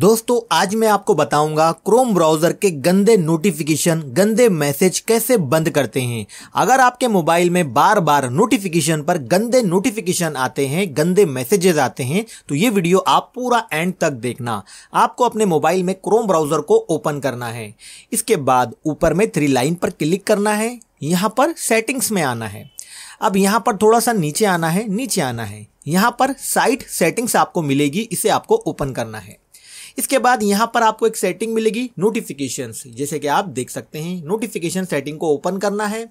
दोस्तों आज मैं आपको बताऊंगा क्रोम ब्राउजर के गंदे नोटिफिकेशन गंदे मैसेज कैसे बंद करते हैं अगर आपके मोबाइल में बार बार नोटिफिकेशन पर गंदे नोटिफिकेशन आते हैं गंदे मैसेजेस आते हैं तो ये वीडियो आप पूरा एंड तक देखना आपको अपने मोबाइल में क्रोम ब्राउजर को ओपन करना है इसके बाद ऊपर में थ्री लाइन पर क्लिक करना है यहाँ पर सेटिंग्स में आना है अब यहाँ पर थोड़ा सा नीचे आना है नीचे आना है यहाँ पर साइट सेटिंग्स आपको मिलेगी इसे आपको ओपन करना है इसके बाद यहाँ पर आपको एक सेटिंग मिलेगी नोटिफिकेशन जैसे कि आप देख सकते हैं नोटिफिकेशन सेटिंग को ओपन करना है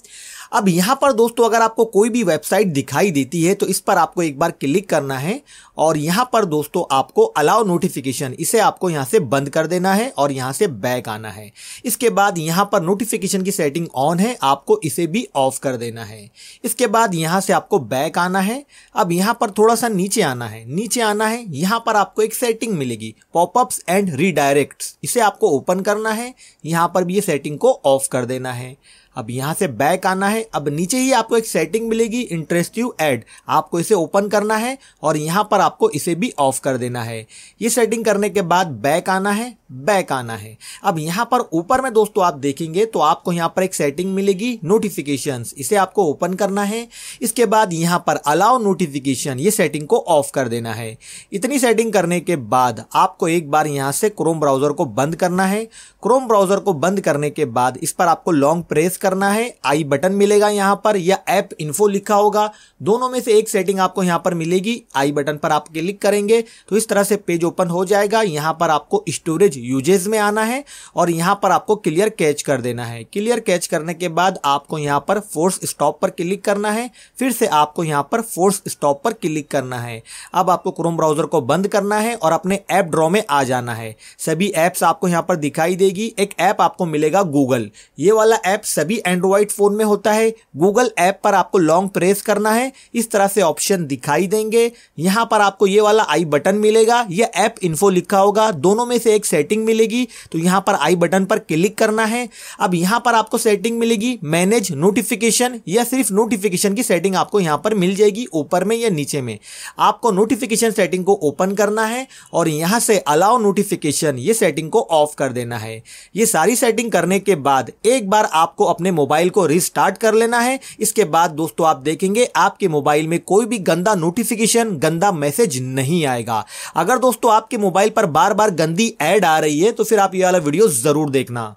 अब यहाँ पर दोस्तों अगर आपको कोई भी वेबसाइट दिखाई देती है तो इस पर आपको एक बार क्लिक करना है और यहाँ पर दोस्तों आपको अलाउ नोटिफिकेशन इसे आपको यहाँ से बंद कर देना है और यहाँ से बैक आना है इसके बाद यहाँ पर नोटिफिकेशन की सेटिंग ऑन है आपको इसे भी ऑफ कर देना है इसके बाद यहाँ से आपको बैक आना है अब यहाँ पर थोड़ा सा नीचे आना है नीचे आना है यहाँ पर आपको एक सेटिंग मिलेगी पॉपअप्स एंड रिडायरेक्ट इसे आपको ओपन करना है यहाँ पर भी ये सेटिंग को ऑफ कर देना है अब यहाँ से बैक आना है अब नीचे ही आपको एक सेटिंग मिलेगी इंटरेस्टिव एड आपको इसे ओपन करना है और यहाँ पर आपको इसे भी ऑफ कर देना है ये सेटिंग करने के बाद बैक आना है बैक आना है अब यहाँ पर ऊपर में दोस्तों आप देखेंगे तो आपको यहाँ पर एक सेटिंग मिलेगी नोटिफिकेशन इसे आपको ओपन करना है इसके बाद यहाँ पर अलाउ नोटिफिकेशन ये सेटिंग को ऑफ कर देना है इतनी सेटिंग करने के बाद आपको एक बार यहाँ से क्रोम ब्राउजर को बंद करना है क्रोम ब्राउजर को बंद करने के बाद इस पर आपको लॉन्ग प्रेस करना है आई बटन मिलेगा यहाँ पर या ऐप इन्फो लिखा होगा दोनों में से एक सेटिंग आपको यहाँ पर मिलेगी आई बटन पर आप क्लिक करेंगे तो इस तरह से पेज ओपन हो जाएगा यहाँ पर आपको स्टोरेज यूजेज में आना है और यहाँ पर आपको क्लियर कैच कर देना है क्लियर कैच करने के बाद आपको यहाँ पर फोर्स स्टॉप पर क्लिक करना है फिर से आपको यहाँ पर फोर्स स्टॉप पर क्लिक करना है अब आपको क्रोम ब्राउजर को बंद करना है और अपने ऐप ड्रॉ में आ जाना है सभी ऐप्स आपको यहाँ पर दिखाई देगी एक ऐप आपको मिलेगा गूगल ये वाला ऐप सभी भी एंड्रॉइड फोन में होता है गूगल ऐप पर आपको लॉन्ग प्रेस करना है इस तरह से ऑप्शन दिखाई देंगे यहाँ पर आपको ये वाला आई बटन मिलेगा यह ऐप इन्फो लिखा होगा दोनों में से एक सेटिंग मिलेगी तो यहाँ पर आई बटन पर क्लिक करना है अब यहाँ पर आपको सेटिंग मिलेगी मैनेज नोटिफिकेशन या सिर्फ नोटिफिकेशन की सेटिंग आपको यहाँ पर मिल जाएगी ऊपर में या नीचे में आपको नोटिफिकेशन सेटिंग को ओपन करना है और यहाँ से अलाउ नोटिफिकेशन ये सेटिंग को ऑफ कर देना है ये सारी सेटिंग करने के बाद एक बार आपको अपने अपने मोबाइल को रिस्टार्ट कर लेना है इसके बाद दोस्तों आप देखेंगे आपके मोबाइल में कोई भी गंदा नोटिफिकेशन गंदा मैसेज नहीं आएगा अगर दोस्तों आपके मोबाइल पर बार बार गंदी एड आ रही है तो फिर आप ये वाला वीडियो जरूर देखना